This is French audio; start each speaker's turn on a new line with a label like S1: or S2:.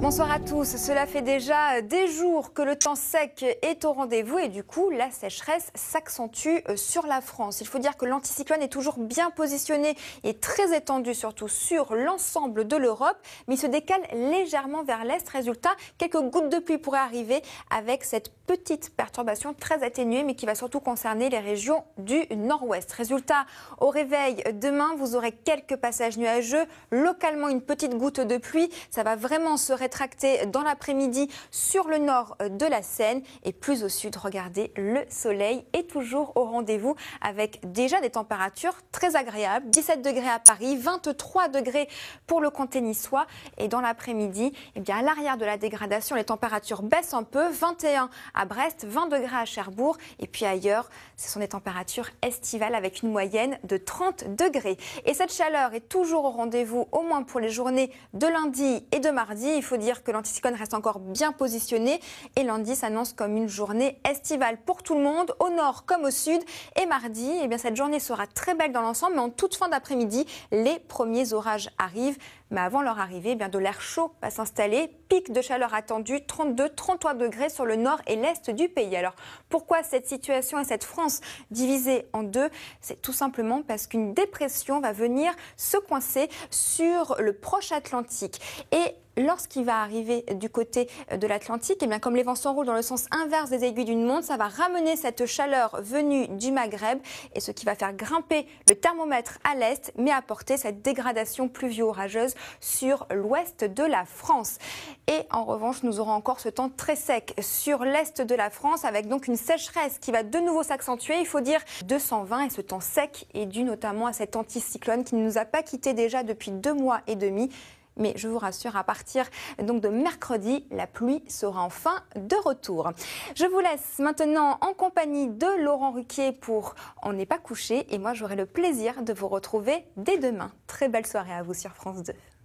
S1: Bonsoir à tous. Cela fait déjà des jours que le temps sec est au rendez-vous et du coup, la sécheresse s'accentue euh, sur la France. Il faut dire que l'anticyclone est toujours bien positionné et très étendu, surtout sur l'ensemble de l'Europe, mais il se décale légèrement vers l'est. Résultat, quelques gouttes de pluie pourraient arriver avec cette petite perturbation très atténuée, mais qui va surtout concerner les régions du nord-ouest. Résultat, au réveil demain, vous aurez quelques passages nuageux, localement une petite goutte de pluie. Ça va vraiment se rétablir Tracté dans l'après-midi sur le nord euh, de la Seine et plus au sud, regardez, le soleil est toujours au rendez-vous avec déjà des températures très agréables, 17 degrés à Paris, 23 degrés pour le comté niçois et dans l'après-midi, eh bien à l'arrière de la dégradation, les températures baissent un peu, 21 à Brest, 20 degrés à Cherbourg et puis ailleurs, ce sont des températures estivales avec une moyenne de 30 degrés. Et cette chaleur est toujours au rendez-vous au moins pour les journées de lundi et de mardi, il faut dire que l'anticyclone reste encore bien positionné et lundi s'annonce comme une journée estivale pour tout le monde, au nord comme au sud. Et mardi, eh bien, cette journée sera très belle dans l'ensemble, mais en toute fin d'après-midi, les premiers orages arrivent. Mais avant leur arrivée, eh bien, de l'air chaud va s'installer. Pic de chaleur attendu, 32-33 degrés sur le nord et l'est du pays. Alors pourquoi cette situation et cette France divisée en deux C'est tout simplement parce qu'une dépression va venir se coincer sur le proche Atlantique. Et lorsqu'il va arriver du côté de l'Atlantique, et eh bien comme les vents s'enroulent dans le sens inverse des aiguilles d'une montre, ça va ramener cette chaleur venue du Maghreb et ce qui va faire grimper le thermomètre à l'est, mais apporter cette dégradation pluvio-orageuse sur l'ouest de la France. Et en revanche, nous aurons encore ce temps très sec sur l'est de la France avec donc une sécheresse qui va de nouveau s'accentuer. Il faut dire 220 et ce temps sec est dû notamment à cet anticyclone qui ne nous a pas quittés déjà depuis deux mois et demi mais je vous rassure, à partir donc de mercredi, la pluie sera enfin de retour. Je vous laisse maintenant en compagnie de Laurent Ruquier pour On n'est pas couché et moi j'aurai le plaisir de vous retrouver dès demain. Très belle soirée à vous sur France 2.